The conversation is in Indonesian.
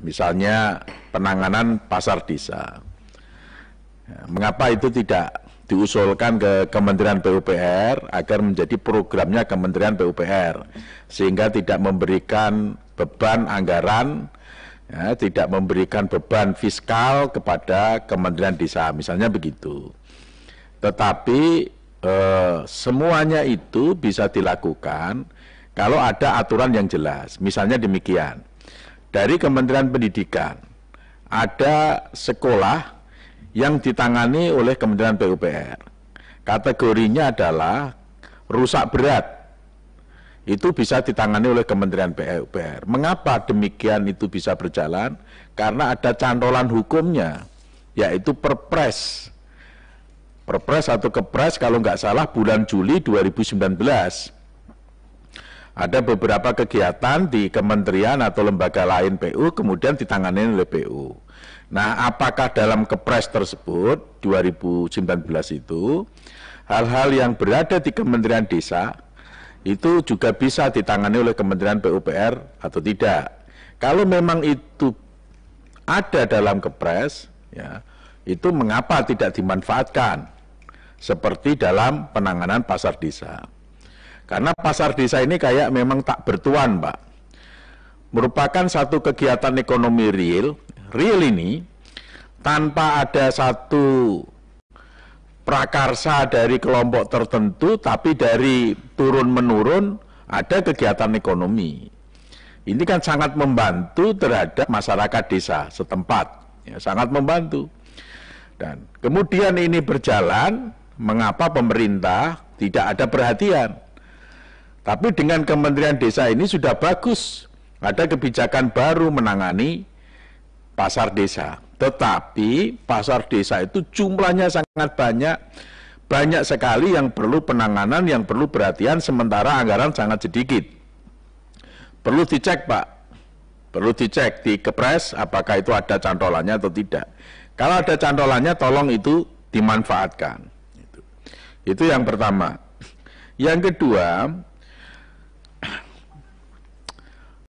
Misalnya penanganan pasar desa. Ya, mengapa itu tidak diusulkan ke Kementerian PUPR agar menjadi programnya Kementerian PUPR sehingga tidak memberikan beban anggaran ya, tidak memberikan beban fiskal kepada Kementerian Desa misalnya begitu tetapi eh, semuanya itu bisa dilakukan kalau ada aturan yang jelas misalnya demikian dari Kementerian Pendidikan ada sekolah yang ditangani oleh Kementerian PUPR. Kategorinya adalah rusak berat. Itu bisa ditangani oleh Kementerian PUPR. Mengapa demikian itu bisa berjalan? Karena ada cantolan hukumnya, yaitu Perpres. Perpres atau Kepres kalau nggak salah bulan Juli 2019 ada beberapa kegiatan di kementerian atau lembaga lain PU kemudian ditangani oleh PU. Nah, apakah dalam kepres tersebut 2019 itu hal-hal yang berada di Kementerian Desa itu juga bisa ditangani oleh Kementerian PUPR atau tidak? Kalau memang itu ada dalam kepres, ya, itu mengapa tidak dimanfaatkan seperti dalam penanganan pasar desa? Karena pasar desa ini kayak memang tak bertuan, Pak. Merupakan satu kegiatan ekonomi real. Real ini tanpa ada satu prakarsa dari kelompok tertentu, tapi dari turun-menurun ada kegiatan ekonomi. Ini kan sangat membantu terhadap masyarakat desa setempat, ya, sangat membantu. Dan kemudian ini berjalan, mengapa pemerintah tidak ada perhatian? Tapi dengan Kementerian Desa ini sudah bagus. Ada kebijakan baru menangani pasar desa. Tetapi pasar desa itu jumlahnya sangat banyak. Banyak sekali yang perlu penanganan, yang perlu perhatian, sementara anggaran sangat sedikit. Perlu dicek, Pak. Perlu dicek di Kepres apakah itu ada cantolannya atau tidak. Kalau ada cantolannya, tolong itu dimanfaatkan. Itu yang pertama. Yang kedua,